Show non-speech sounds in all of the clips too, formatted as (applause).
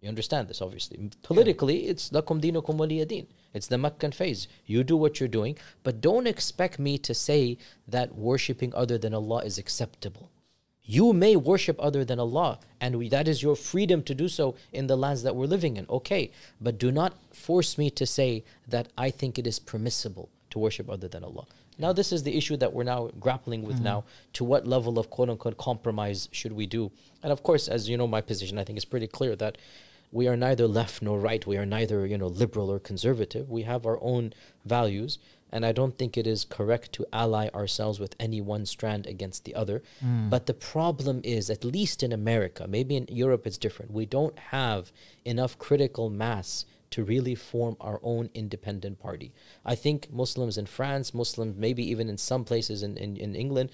You understand this, obviously. Politically, yeah. it's lakum dinukum waliyadin. It's the Meccan phase. You do what you're doing, but don't expect me to say that worshipping other than Allah is acceptable. You may worship other than Allah, and we, that is your freedom to do so in the lands that we're living in. Okay, but do not force me to say that I think it is permissible to worship other than Allah. Now, this is the issue that we're now grappling with mm-hmm. now. To what level of quote unquote compromise should we do? And of course, as you know, my position I think is pretty clear that we are neither left nor right. We are neither, you know, liberal or conservative. We have our own values. And I don't think it is correct to ally ourselves with any one strand against the other. Mm. But the problem is, at least in America, maybe in Europe it's different, we don't have enough critical mass to really form our own independent party. I think Muslims in France, Muslims maybe even in some places in, in, in England,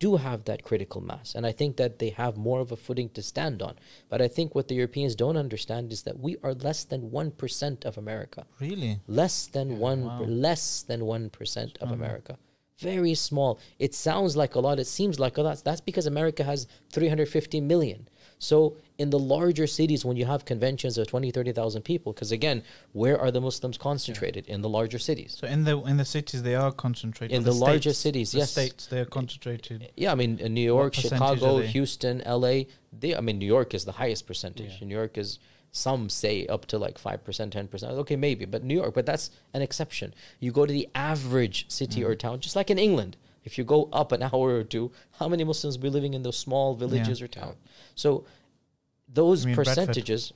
do have that critical mass. And I think that they have more of a footing to stand on. But I think what the Europeans don't understand is that we are less than 1% of America. Really? Less than yeah, 1 wow. less than 1% of America. Very small. It sounds like a lot. It seems like a lot. That's because America has 350 million. So in the larger cities, when you have conventions of 20, 30,000 people, because again, where are the Muslims concentrated? Yeah. In the larger cities. So in the in the cities, they are concentrated. In the, the larger cities, the yes. states, they are concentrated. Yeah, I mean, in uh, New York, Chicago, Houston, LA, they, I mean, New York is the highest percentage. Yeah. New York is some say up to like 5%, 10%. Okay, maybe, but New York, but that's an exception. You go to the average city mm. or mm-hmm. town, just like in England. If you go up an hour or two, how many Muslims be living in those small villages yeah. or town? So those percentages.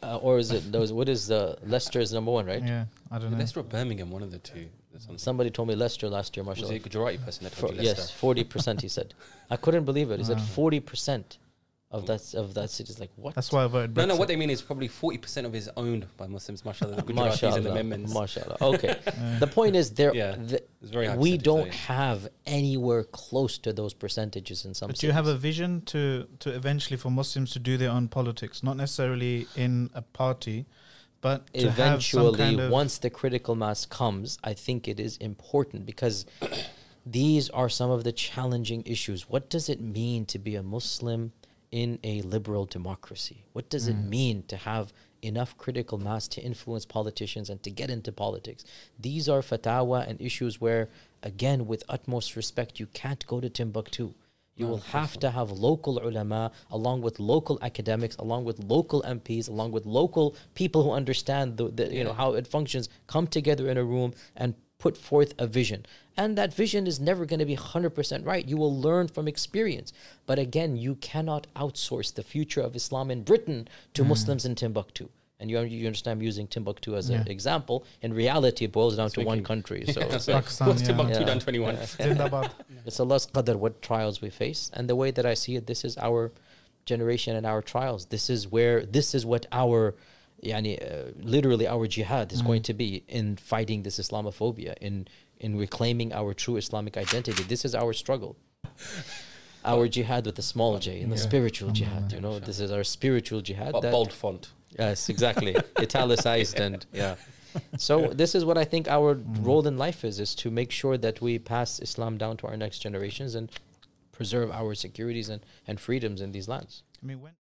Uh, or is it those? What is the Leicester is number one, right? Yeah, I don't know. Leicester or Birmingham, one of the two. Somebody told me Leicester last year, Marshall. Was a Gujarati person that told For, you Leicester? Yes, 40% he said. I couldn't believe it. He said 40% of that of that city. It's like what? That's why I voted. Brexit. No, no. What they mean is probably forty percent of it is owned by Muslims. Mashallah, (laughs) Mashallah, and Mashallah. Okay. (laughs) the point is there. Yeah, the, we don't yeah. have anywhere close to those percentages in some. But do you have a vision to to eventually for Muslims to do their own politics, not necessarily in a party? But eventually, kind once the critical mass comes, I think it is important because these are some of the challenging issues. What does it mean to be a Muslim? in a liberal democracy? What does mm. it mean to have enough critical mass to influence politicians and to get into politics? These are fatwa and issues where, again, with utmost respect, you can't go to Timbuktu. You no, will have to have local ulama, along with local academics, along with local MPs, along with local people who understand the, the you know how it functions, come together in a room and put forth a vision. And that vision is never going to be 100% right. You will learn from experience. But again, you cannot outsource the future of Islam in Britain to mm. Muslims in Timbuktu. And you, you understand I'm using Timbuktu as yeah. an example. In reality, it boils down Speaking. to one country. (laughs) So, so Timbuktu yeah. down 21. Yeah. (laughs) (laughs) it's Allah's qadr, what trials we face. And the way that I see it, this is our generation and our trials. This is where, this is what our yani, uh, literally our jihad is mm. going to be in fighting this Islamophobia, in, in reclaiming our true Islamic identity. This is our struggle. (laughs) our jihad with the small j, in the yeah. spiritual jihad, you know, this is our spiritual jihad. bold font. Yes, exactly. (laughs) Italicized and, yeah. So this is what I think our mm. role in life is, is to make sure that we pass Islam down to our next generations and preserve our securities and, and freedoms in these lands. I mean, when